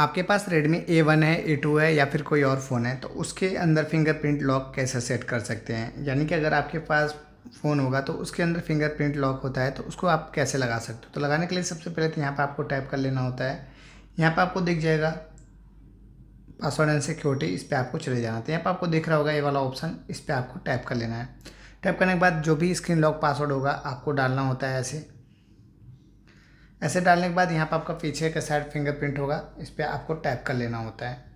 आपके पास रेडमी ए वन है ए टू है या फिर कोई और फ़ोन है तो उसके अंदर फिंगरप्रिंट लॉक कैसे सेट कर सकते हैं यानी कि अगर आपके पास फ़ोन होगा तो उसके अंदर फिंगरप्रिंट लॉक होता है तो उसको आप कैसे लगा सकते हो तो लगाने के लिए सबसे पहले तो यहाँ पर आपको टाइप कर लेना होता है यहाँ पर आपको दिख जाएगा पासवर्ड एंड सिक्योरिटी इस पर आपको चले जाना था तो यहाँ पर आपको दिख रहा होगा ये वाला ऑप्शन इस पर आपको टाइप कर लेना है टाइप करने के बाद जो भी स्क्रीन लॉक पासवर्ड होगा आपको डालना होता है ऐसे ऐसे डालने के बाद यहाँ पर आपका पीछे का साइड फिंगरप्रिंट होगा इस पर आपको टैप कर लेना होता है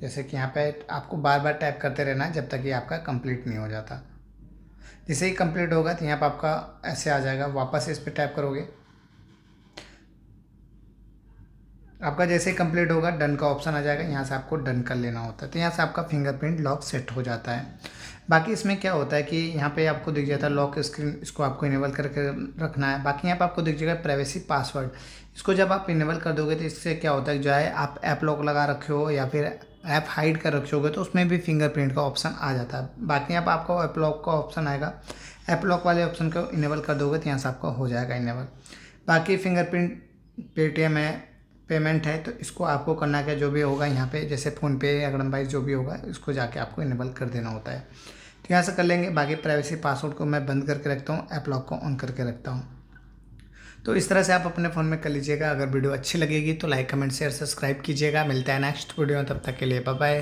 जैसे कि यहाँ पर आपको बार बार टैप करते रहना है जब तक ये आपका कंप्लीट नहीं हो जाता जैसे ही कंप्लीट होगा तो यहाँ पर आपका ऐसे आ जाएगा वापस इस पर टैप करोगे आपका जैसे ही कंप्लीट होगा डन का ऑप्शन आ जाएगा यहाँ से आपको डन कर लेना होता है तो यहाँ से आपका फिंगरप्रिंट लॉक सेट हो जाता है बाकी इसमें क्या होता है कि यहाँ पे आपको दिख जाता है लॉक स्क्रीन इसको आपको इनेबल करके रखना है बाकी यहाँ पे आपको दिख जाएगा प्राइवेसी पासवर्ड इसको जब आप इनेबल कर दोगे तो इससे क्या होता है जो है आप ऐप लॉक लगा रखे हो या फिर ऐप हाइड कर रखे होगे तो उसमें भी फिंगरप्रिंट का ऑप्शन आ जाता है बाकी आप आपको ऐप लॉक का ऑप्शन आएगा ऐप लॉक वाले ऑप्शन को इनेबल कर दोगे तो यहाँ से आपका हो जाएगा इनेबल बाकी फिंगरप्रिंट पेटीएम है पेमेंट है तो इसको आपको करना क्या जो भी होगा यहाँ पे जैसे फ़ोनपे या अगड़म्बाइज जो भी होगा इसको जाके आपको इनेबल कर देना होता है तो यहाँ से कर लेंगे बाकी प्राइवेसी पासवर्ड को मैं बंद करके रखता हूँ ऐप लॉक को ऑन करके रखता हूँ तो इस तरह से आप अपने फ़ोन में कर लीजिएगा अगर वीडियो अच्छी लगेगी तो लाइक कमेंट शेयर सब्सक्राइब कीजिएगा मिलता है नेक्स्ट वीडियो में तब तक के लिए बाय